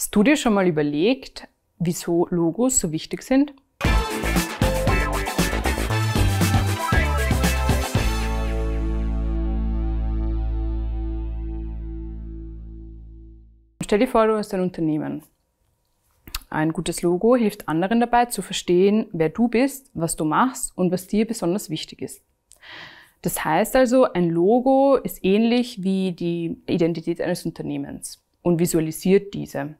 Hast du dir schon mal überlegt, wieso Logos so wichtig sind? Stell dir vor, du hast ein Unternehmen. Ein gutes Logo hilft anderen dabei zu verstehen, wer du bist, was du machst und was dir besonders wichtig ist. Das heißt also, ein Logo ist ähnlich wie die Identität eines Unternehmens und visualisiert diese.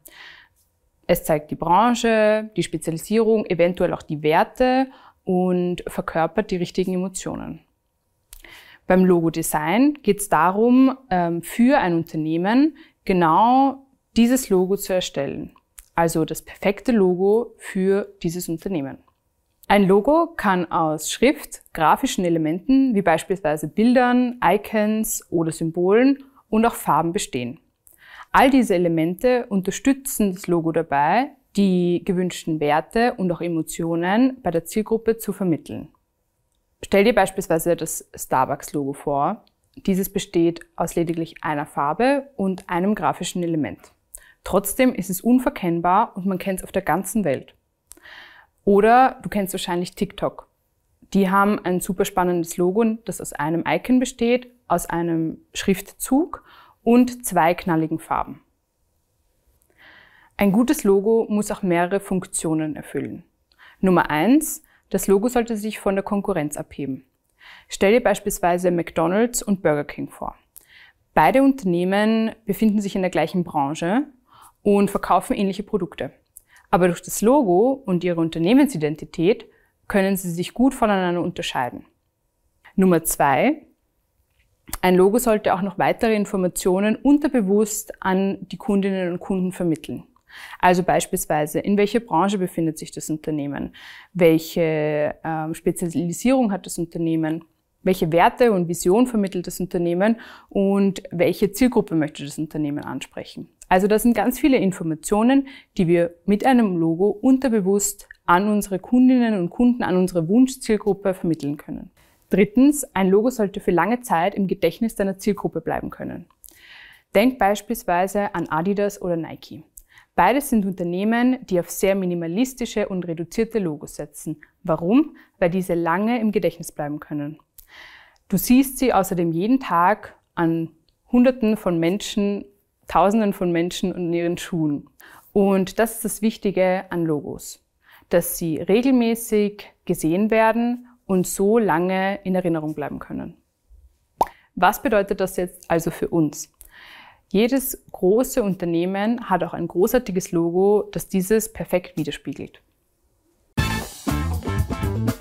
Es zeigt die Branche, die Spezialisierung, eventuell auch die Werte und verkörpert die richtigen Emotionen. Beim Logo-Design geht es darum, ähm, für ein Unternehmen genau dieses Logo zu erstellen. Also das perfekte Logo für dieses Unternehmen. Ein Logo kann aus Schrift, grafischen Elementen wie beispielsweise Bildern, Icons oder Symbolen und auch Farben bestehen. All diese Elemente unterstützen das Logo dabei, die gewünschten Werte und auch Emotionen bei der Zielgruppe zu vermitteln. Stell dir beispielsweise das Starbucks-Logo vor. Dieses besteht aus lediglich einer Farbe und einem grafischen Element. Trotzdem ist es unverkennbar und man kennt es auf der ganzen Welt. Oder du kennst wahrscheinlich TikTok. Die haben ein super spannendes Logo, das aus einem Icon besteht, aus einem Schriftzug und zwei knalligen Farben. Ein gutes Logo muss auch mehrere Funktionen erfüllen. Nummer eins: Das Logo sollte sich von der Konkurrenz abheben. Stell dir beispielsweise McDonald's und Burger King vor. Beide Unternehmen befinden sich in der gleichen Branche und verkaufen ähnliche Produkte. Aber durch das Logo und ihre Unternehmensidentität können sie sich gut voneinander unterscheiden. Nummer zwei, ein Logo sollte auch noch weitere Informationen unterbewusst an die Kundinnen und Kunden vermitteln. Also beispielsweise, in welcher Branche befindet sich das Unternehmen? Welche ähm, Spezialisierung hat das Unternehmen? Welche Werte und Vision vermittelt das Unternehmen? Und welche Zielgruppe möchte das Unternehmen ansprechen? Also das sind ganz viele Informationen, die wir mit einem Logo unterbewusst an unsere Kundinnen und Kunden, an unsere Wunschzielgruppe vermitteln können. Drittens, ein Logo sollte für lange Zeit im Gedächtnis deiner Zielgruppe bleiben können. Denk beispielsweise an Adidas oder Nike. Beides sind Unternehmen, die auf sehr minimalistische und reduzierte Logos setzen. Warum? Weil diese lange im Gedächtnis bleiben können. Du siehst sie außerdem jeden Tag an Hunderten von Menschen, Tausenden von Menschen und in ihren Schuhen. Und das ist das Wichtige an Logos, dass sie regelmäßig gesehen werden und so lange in Erinnerung bleiben können. Was bedeutet das jetzt also für uns? Jedes große Unternehmen hat auch ein großartiges Logo, das dieses perfekt widerspiegelt. Musik